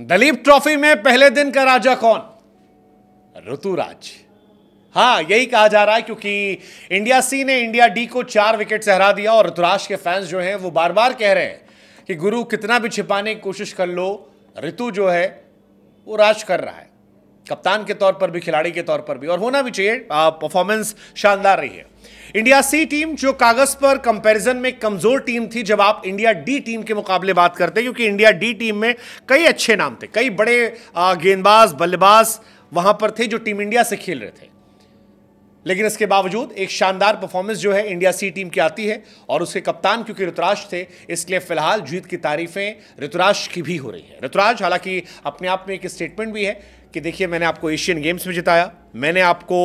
Dalip trophy में पहले दिन का राजा कौन ऋतुराज हाँ यही कहा जा रहा है क्योंकि इंडिया सी ने इंडिया डी को चार विकेट से हरा दिया और ऋतुराज के फैंस जो हैं वो बार बार कह रहे हैं कि गुरु कितना भी छिपाने की कोशिश कर लो ऋतु जो है वो राज कर रहा है कप्तान के तौर पर भी खिलाड़ी के तौर पर भी और होना भी चाहिए परफॉर्मेंस शानदार रही है इंडिया सी टीम जो कागज पर कंपैरिजन में कमजोर टीम थी जब आप इंडिया डी टीम के मुकाबले बात करते हैं क्योंकि इंडिया डी टीम में कई अच्छे नाम थे कई बड़े गेंदबाज बल्लेबाज वहां पर थे जो टीम इंडिया से खेल रहे थे लेकिन इसके बावजूद एक शानदार परफॉर्मेंस जो है इंडिया सी टीम की आती है और उसके कप्तान क्योंकि ऋतुराज थे इसलिए फिलहाल जीत की तारीफें ऋतुराज की भी हो रही है ऋतुराज हालांकि अपने आप में एक स्टेटमेंट भी है कि देखिए मैंने आपको एशियन गेम्स में जिताया मैंने आपको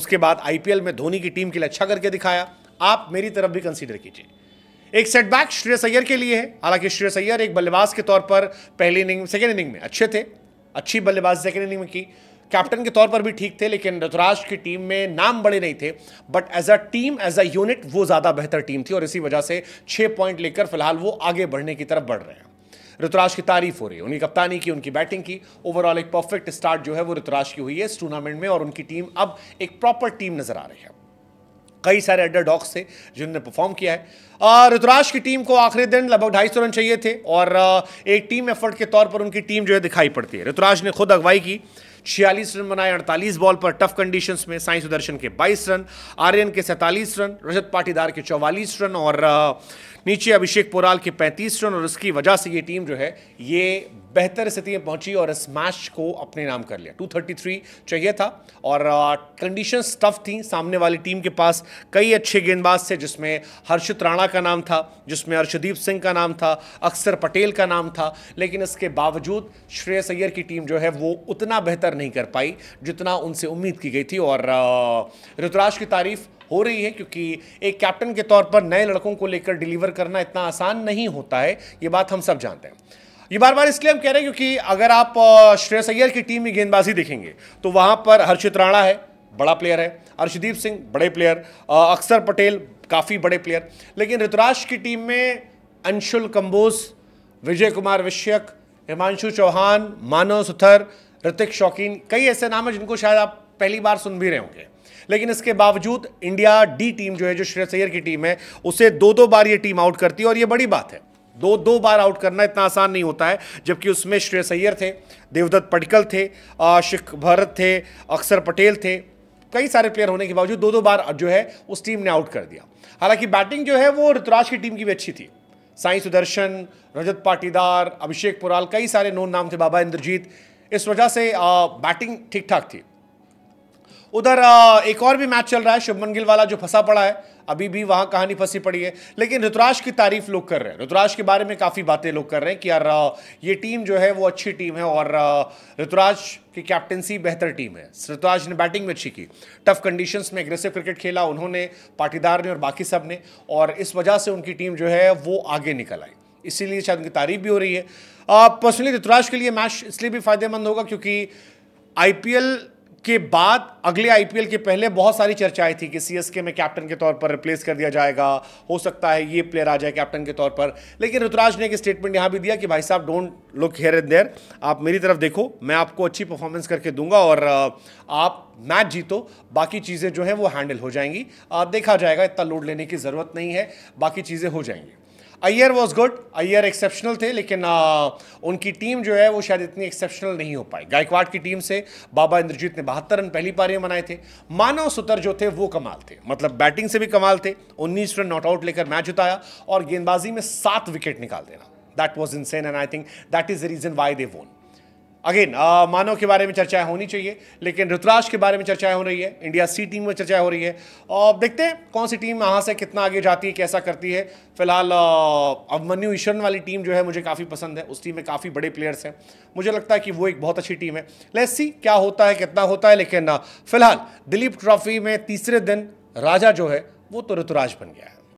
उसके बाद आईपीएल में धोनी की टीम के लिए अच्छा करके दिखाया आप मेरी तरफ भी कंसीडर कीजिए एक सेटबैक श्रेयस अय्यर के लिए है हालांकि श्रेयस अय्यर एक बल्लेबाज के तौर पर पहली इनिंग सेकेंड इनिंग में अच्छे थे अच्छी बल्लेबाज सेकेंड इनिंग में की कैप्टन के तौर पर भी ठीक थे लेकिन ऋतुराज की टीम में नाम बड़े नहीं थे but as a team as a unit वो ज़्यादा बेहतर टीम थी और इसी वजह से छः पॉइंट लेकर फिलहाल वो आगे बढ़ने की तरफ बढ़ रहे हैं ऋतुराज की तारीफ हो रही है उनकी कप्तानी की उनकी बैटिंग की ओवरऑल एक परफेक्ट स्टार्ट जो है वो ऋतुराज की हुई है इस टूर्नामेंट में और उनकी टीम अब एक प्रॉपर टीम नजर आ रही है कई सारे अड्डर डॉक्स थे जिन्होंने परफॉर्म किया है ऋतुराज की टीम को आखिरी दिन लगभग ढाई सौ रन चाहिए थे और एक टीम एफर्ट के तौर पर उनकी टीम जो है दिखाई पड़ती है ऋतुराज ने खुद अगवाई की छियालीस रन बनाए अड़तालीस बॉल पर टफ कंडीशंस में साई सुदर्शन के 22 रन आर्यन के सैंतालीस रन रजत पाटीदार के 44 रन और नीचे अभिषेक पोराल के 35 रन और इसकी वजह से ये टीम जो है ये बेहतर स्थिति में पहुंची और इस मैच को अपने नाम कर लिया 233 चाहिए था और कंडीशन टफ थी सामने वाली टीम के पास कई अच्छे गेंदबाज थे जिसमें हर्षित राणा का नाम था जिसमें अर्शदीप सिंह का नाम था अक्सर पटेल का नाम था लेकिन इसके बावजूद श्रेय सैयर की टीम जो है वो उतना बेहतर नहीं कर पाई जितना उनसे उम्मीद की गई थी और ऋतुराज की तारीफ हो रही है क्योंकि एक कैप्टन के तौर पर नए लड़कों को लेकर डिलीवर करना इतना आसान नहीं होता है ये बात हम सब जानते हैं ये बार बार इसलिए हम कह रहे हैं क्योंकि अगर आप श्रेय सैयर की टीम में गेंदबाजी देखेंगे तो वहाँ पर हर्षित राणा है बड़ा प्लेयर है अर्षदीप सिंह बड़े प्लेयर अक्सर पटेल काफ़ी बड़े प्लेयर लेकिन ऋतुराज की टीम में अंशुल कंबोज विजय कुमार विश्यक हिमांशु चौहान मानव सुथर ऋतिक शौकीन कई ऐसे नाम हैं जिनको शायद आप पहली बार सुन भी रहे होंगे लेकिन इसके बावजूद इंडिया डी टीम जो है जो श्रेय सैयर की टीम है उसे दो दो बार ये टीम आउट करती है और ये बड़ी बात है दो दो बार आउट करना इतना आसान नहीं होता है जबकि उसमें श्रेय सैयर थे देवदत्त पटकल थे शिख भरत थे अक्सर पटेल थे कई सारे प्लेयर होने के बावजूद दो दो बार जो है उस टीम ने आउट कर दिया हालांकि बैटिंग जो है वो ऋतुराज की टीम की भी अच्छी थी साई सुदर्शन रजत पाटीदार अभिषेक पुराल कई सारे नोन नाम थे बाबा इंद्रजीत इस वजह से बैटिंग ठीक ठाक थी उधर एक और भी मैच चल रहा है शुभमन गिल वाला जो फंसा पड़ा है अभी भी वहां कहानी फंसी पड़ी है लेकिन ऋतुराज की तारीफ लोग कर रहे हैं ऋतुराज के बारे में काफ़ी बातें लोग कर रहे हैं कि यार ये टीम जो है वो अच्छी टीम है और ऋतुराज की कैप्टनसी बेहतर टीम है ऋतुराज ने बैटिंग में अच्छी की टफ कंडीशंस में एग्रेसिव क्रिकेट खेला उन्होंने पाटीदार ने और बाकी सब ने और इस वजह से उनकी टीम जो है वो आगे निकल आई इसीलिए शायद उनकी तारीफ भी हो रही है पर्सनली ऋतुराज के लिए मैच इसलिए भी फायदेमंद होगा क्योंकि आईपीएल के बाद अगले आईपीएल के पहले बहुत सारी चर्चाएं थी कि सीएसके में कैप्टन के तौर पर रिप्लेस कर दिया जाएगा हो सकता है ये प्लेयर आ जाए कैप्टन के तौर पर लेकिन ऋतुराज ने एक स्टेटमेंट यहाँ भी दिया कि भाई साहब don't look here and there आप मेरी तरफ देखो मैं आपको अच्छी परफॉर्मेंस करके दूंगा और आप मैच जीतो बाकी चीज़ें जो हैं वो हैंडल हो जाएंगी देखा जाएगा इतना लोड लेने की ज़रूरत नहीं है बाकी चीज़ें हो जाएंगी Iyer was good Iyer exceptional थे लेकिन आ, उनकी टीम जो है वो शायद इतनी एक्सेप्शनल नहीं हो पाई गायकवाड़ की टीम से बाबा इंद्रजीत ने बहत्तर रन पहली पारी में बनाए थे मानव सुतर जो थे वो कमाल थे मतलब बैटिंग से भी कमाल थे उन्नीस रन नॉट आउट लेकर मैच जिताया और गेंदबाजी में सात विकेट निकाल देना that was sane and I think that is the reason why they won again Manav uh, के बारे में चर्चाएं होनी चाहिए लेकिन ऋतुराज के बारे में चर्चाएं हो रही है इंडिया सी टीम में चर्चाएं हो रही है और देखते हैं कौन सी टीम यहाँ से कितना आगे जाती है कैसा करती है फिलहाल अभिमन्यु uh, ईशन वाली टीम जो है मुझे काफ़ी पसंद है उस टीम में काफ़ी बड़े प्लेयर्स हैं मुझे लगता है कि वो एक बहुत अच्छी टीम है लेट्स सी क्या होता है कितना होता है लेकिन uh, फिलहाल दिलीप ट्रॉफी में तीसरे दिन राजा जो है वो तो ऋतुराज बन गया है